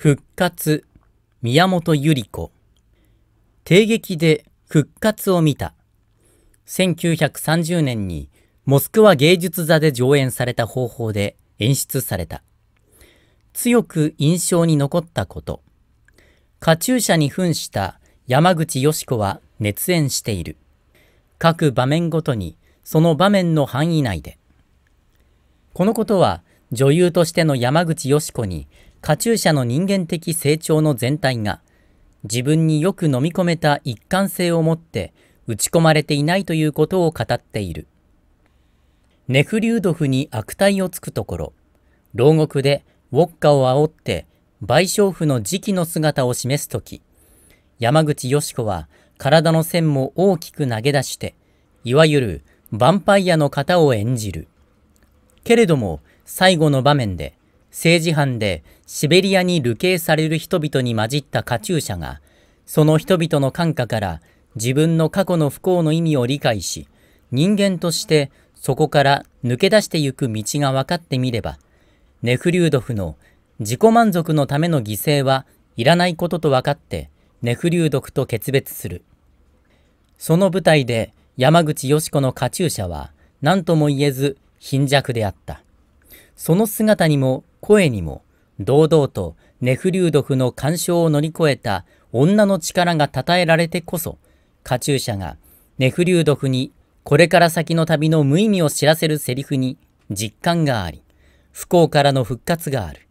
復活宮本百合子帝劇で復活を見た1930年にモスクワ芸術座で上演された方法で演出された強く印象に残ったことカチューシャに扮した山口よし子は熱演している各場面ごとにその場面の範囲内でこのことは女優としての山口よし子にカチューシャの人間的成長の全体が自分によく飲み込めた一貫性を持って打ち込まれていないということを語っている。ネフリュードフに悪態をつくところ、牢獄でウォッカを煽って賠償婦の磁期の姿を示すとき、山口よし子は体の線も大きく投げ出して、いわゆるヴァンパイアの型を演じる。けれども、最後の場面で、政治犯でシベリアに流刑される人々に混じったカチューシャが、その人々の感化から自分の過去の不幸の意味を理解し、人間としてそこから抜け出してゆく道が分かってみれば、ネフリュードフの自己満足のための犠牲はいらないことと分かって、ネフリュードフと決別する。その舞台で山口よし子のカチューシャは何とも言えず貧弱であった。その姿にも声にも、堂々とネフリュードフの干渉を乗り越えた女の力が称えられてこそ、カチューシャがネフリュードフにこれから先の旅の無意味を知らせるセリフに実感があり、不幸からの復活がある。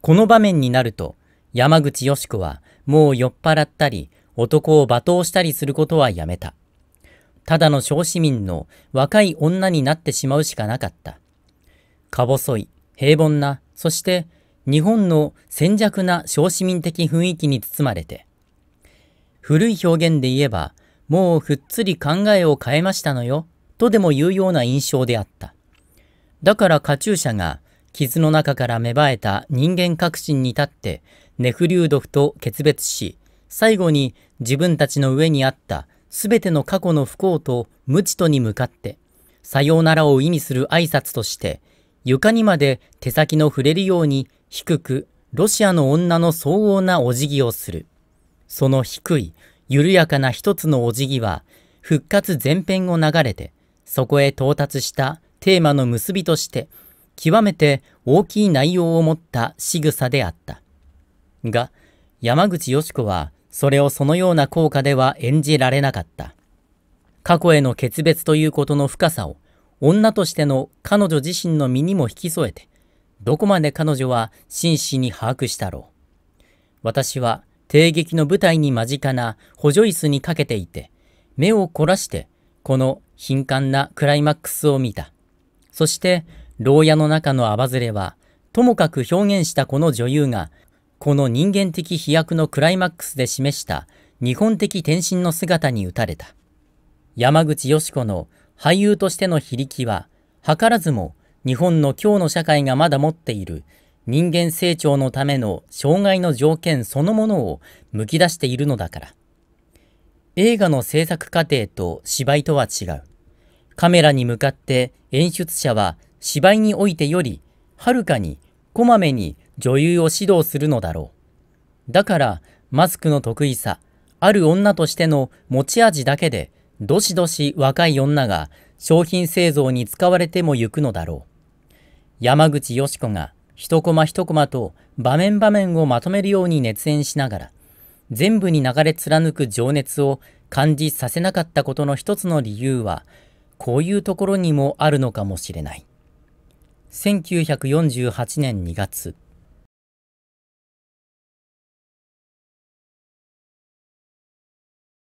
この場面になると、山口よし子はもう酔っ払ったり、男を罵倒したりすることはやめた。ただの小市民の若い女になってしまうしかなかった。か細い、平凡な、そして日本の戦弱な小市民的雰囲気に包まれて、古い表現で言えば、もうふっつり考えを変えましたのよ、とでも言うような印象であった。だからカチューシャが傷の中から芽生えた人間革新に立って、ネフリュードフと決別し、最後に自分たちの上にあった全ての過去の不幸と無知とに向かって、さようならを意味する挨拶として、床にまで手先の触れるように低くロシアの女の相応なお辞儀をする。その低い、緩やかな一つのお辞儀は、復活前編を流れて、そこへ到達したテーマの結びとして、極めて大きい内容を持った仕草であった。が、山口よし子は、それをそのような効果では演じられなかった。過去への決別ということの深さを、女としての彼女自身の身にも引き添えて、どこまで彼女は真摯に把握したろう。私は帝劇の舞台に間近な補助椅子にかけていて、目を凝らしてこの貧寒なクライマックスを見た。そして、牢屋の中のあばずれは、ともかく表現したこの女優が、この人間的飛躍のクライマックスで示した日本的転身の姿に打たれた。山口よし子の俳優としての非力は、図らずも日本の今日の社会がまだ持っている人間成長のための障害の条件そのものをむき出しているのだから。映画の制作過程と芝居とは違う。カメラに向かって演出者は芝居においてより、はるかにこまめに女優を指導するのだろう。だから、マスクの得意さ、ある女としての持ち味だけでどしどし若い女が商品製造に使われてもゆくのだろう。山口よし子が一コマ一コマと場面場面をまとめるように熱演しながら、全部に流れ貫く情熱を感じさせなかったことの一つの理由は、こういうところにもあるのかもしれない。1948年2月。